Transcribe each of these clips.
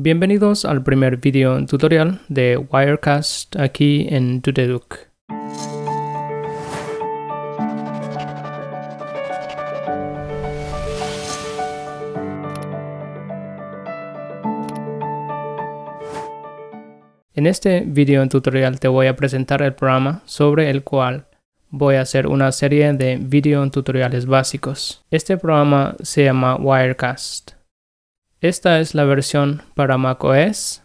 Bienvenidos al primer video tutorial de Wirecast aquí en Tuteduc. En este video tutorial te voy a presentar el programa sobre el cual voy a hacer una serie de video tutoriales básicos. Este programa se llama Wirecast. Esta es la versión para macOS.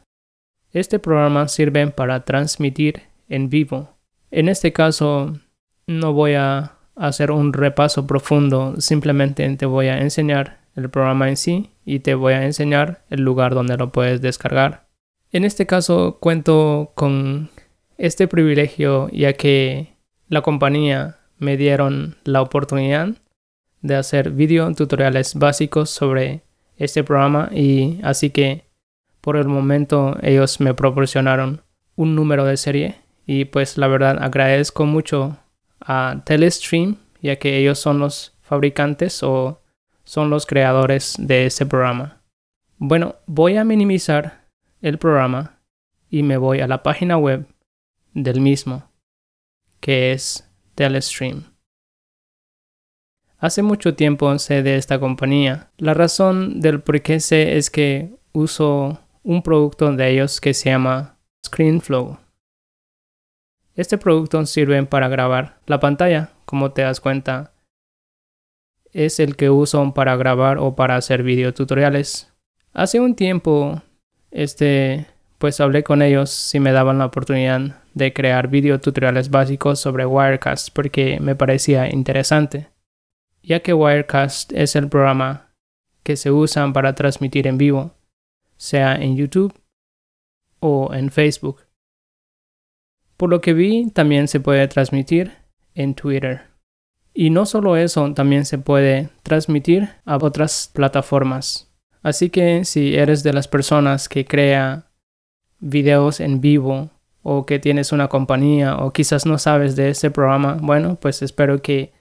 Este programa sirve para transmitir en vivo. En este caso, no voy a hacer un repaso profundo, simplemente te voy a enseñar el programa en sí y te voy a enseñar el lugar donde lo puedes descargar. En este caso cuento con este privilegio ya que la compañía me dieron la oportunidad de hacer video tutoriales básicos sobre este programa y así que por el momento ellos me proporcionaron un número de serie y pues la verdad agradezco mucho a Telestream ya que ellos son los fabricantes o son los creadores de este programa. Bueno, voy a minimizar el programa y me voy a la página web del mismo que es Telestream. Hace mucho tiempo sé de esta compañía. La razón del por qué sé es que uso un producto de ellos que se llama ScreenFlow. Este producto sirve para grabar la pantalla, como te das cuenta. Es el que uso para grabar o para hacer videotutoriales. Hace un tiempo, este, pues hablé con ellos si me daban la oportunidad de crear videotutoriales básicos sobre Wirecast porque me parecía interesante ya que Wirecast es el programa que se usa para transmitir en vivo, sea en YouTube o en Facebook. Por lo que vi, también se puede transmitir en Twitter. Y no solo eso, también se puede transmitir a otras plataformas. Así que si eres de las personas que crea videos en vivo o que tienes una compañía o quizás no sabes de ese programa, bueno, pues espero que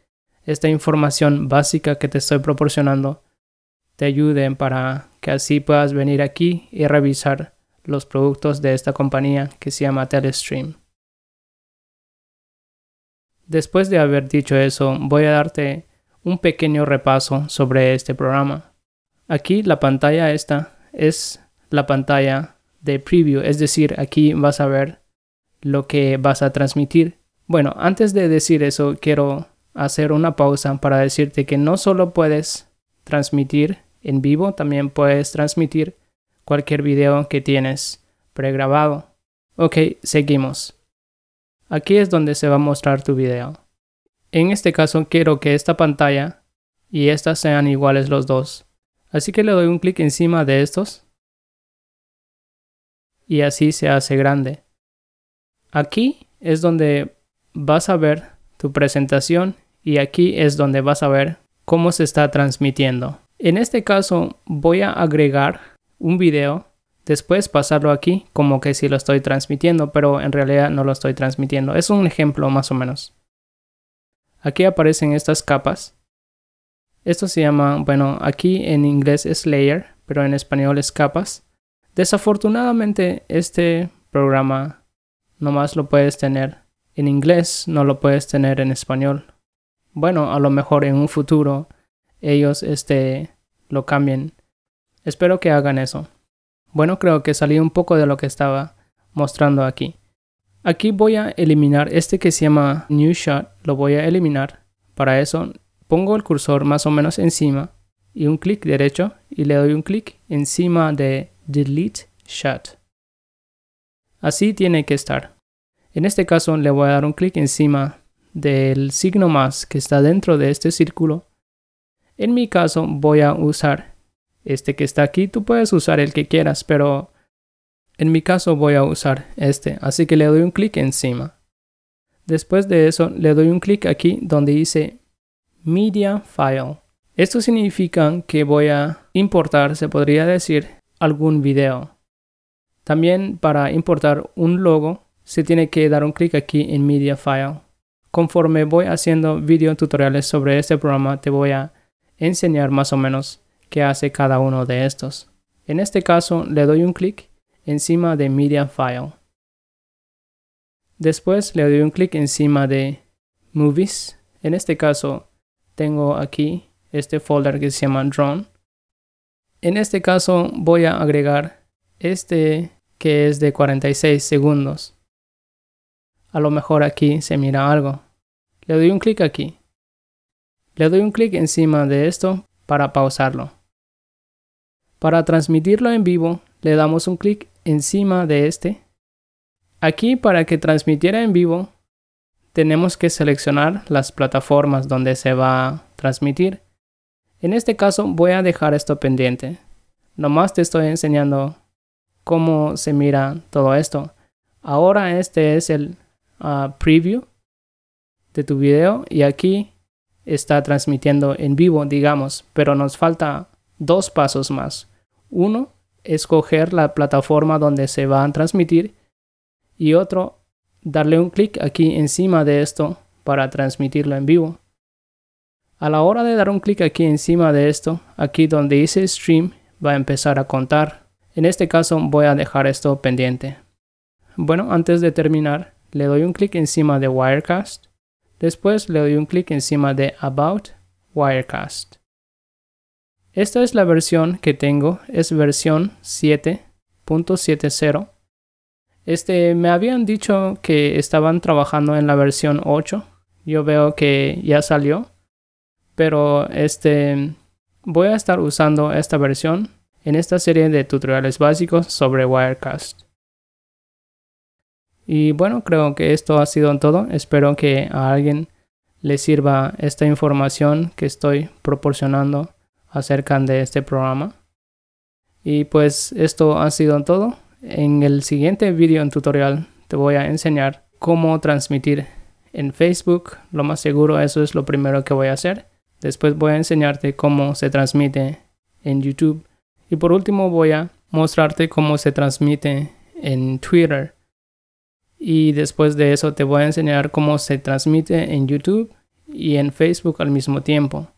esta información básica que te estoy proporcionando te ayuden para que así puedas venir aquí y revisar los productos de esta compañía que se llama Telestream. Después de haber dicho eso, voy a darte un pequeño repaso sobre este programa. Aquí la pantalla esta es la pantalla de preview, es decir, aquí vas a ver lo que vas a transmitir. Bueno, antes de decir eso, quiero hacer una pausa para decirte que no solo puedes transmitir en vivo, también puedes transmitir cualquier video que tienes pregrabado. Ok, seguimos. Aquí es donde se va a mostrar tu video. En este caso quiero que esta pantalla y esta sean iguales los dos. Así que le doy un clic encima de estos. Y así se hace grande. Aquí es donde vas a ver tu presentación y aquí es donde vas a ver cómo se está transmitiendo. En este caso voy a agregar un video, después pasarlo aquí como que si lo estoy transmitiendo, pero en realidad no lo estoy transmitiendo. Es un ejemplo más o menos. Aquí aparecen estas capas. Esto se llama, bueno, aquí en inglés es layer, pero en español es capas. Desafortunadamente este programa nomás lo puedes tener en inglés no lo puedes tener en español. Bueno, a lo mejor en un futuro ellos este, lo cambien. Espero que hagan eso. Bueno, creo que salí un poco de lo que estaba mostrando aquí. Aquí voy a eliminar este que se llama New Shot, lo voy a eliminar. Para eso pongo el cursor más o menos encima y un clic derecho y le doy un clic encima de Delete Shot. Así tiene que estar. En este caso le voy a dar un clic encima del signo más que está dentro de este círculo. En mi caso voy a usar este que está aquí. Tú puedes usar el que quieras, pero en mi caso voy a usar este. Así que le doy un clic encima. Después de eso le doy un clic aquí donde dice Media File. Esto significa que voy a importar, se podría decir, algún video. También para importar un logo se tiene que dar un clic aquí en Media File. Conforme voy haciendo video tutoriales sobre este programa, te voy a enseñar más o menos qué hace cada uno de estos. En este caso, le doy un clic encima de Media File. Después le doy un clic encima de Movies. En este caso, tengo aquí este folder que se llama Drone. En este caso, voy a agregar este que es de 46 segundos. A lo mejor aquí se mira algo. Le doy un clic aquí. Le doy un clic encima de esto para pausarlo. Para transmitirlo en vivo, le damos un clic encima de este. Aquí para que transmitiera en vivo, tenemos que seleccionar las plataformas donde se va a transmitir. En este caso voy a dejar esto pendiente. Nomás te estoy enseñando cómo se mira todo esto. Ahora este es el preview de tu video y aquí está transmitiendo en vivo, digamos, pero nos falta dos pasos más. Uno, escoger la plataforma donde se va a transmitir y otro, darle un clic aquí encima de esto para transmitirlo en vivo. A la hora de dar un clic aquí encima de esto, aquí donde dice stream, va a empezar a contar. En este caso voy a dejar esto pendiente. Bueno, antes de terminar, le doy un clic encima de Wirecast, después le doy un clic encima de About Wirecast. Esta es la versión que tengo, es versión 7.70. Este, me habían dicho que estaban trabajando en la versión 8. Yo veo que ya salió. Pero este, voy a estar usando esta versión en esta serie de tutoriales básicos sobre Wirecast. Y bueno, creo que esto ha sido todo. Espero que a alguien le sirva esta información que estoy proporcionando acerca de este programa. Y pues esto ha sido todo. En el siguiente video en tutorial te voy a enseñar cómo transmitir en Facebook. Lo más seguro eso es lo primero que voy a hacer. Después voy a enseñarte cómo se transmite en YouTube. Y por último voy a mostrarte cómo se transmite en Twitter y después de eso te voy a enseñar cómo se transmite en YouTube y en Facebook al mismo tiempo.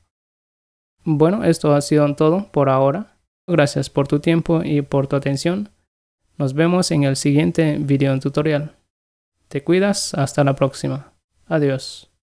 Bueno, esto ha sido todo por ahora. Gracias por tu tiempo y por tu atención. Nos vemos en el siguiente video tutorial. Te cuidas, hasta la próxima. Adiós.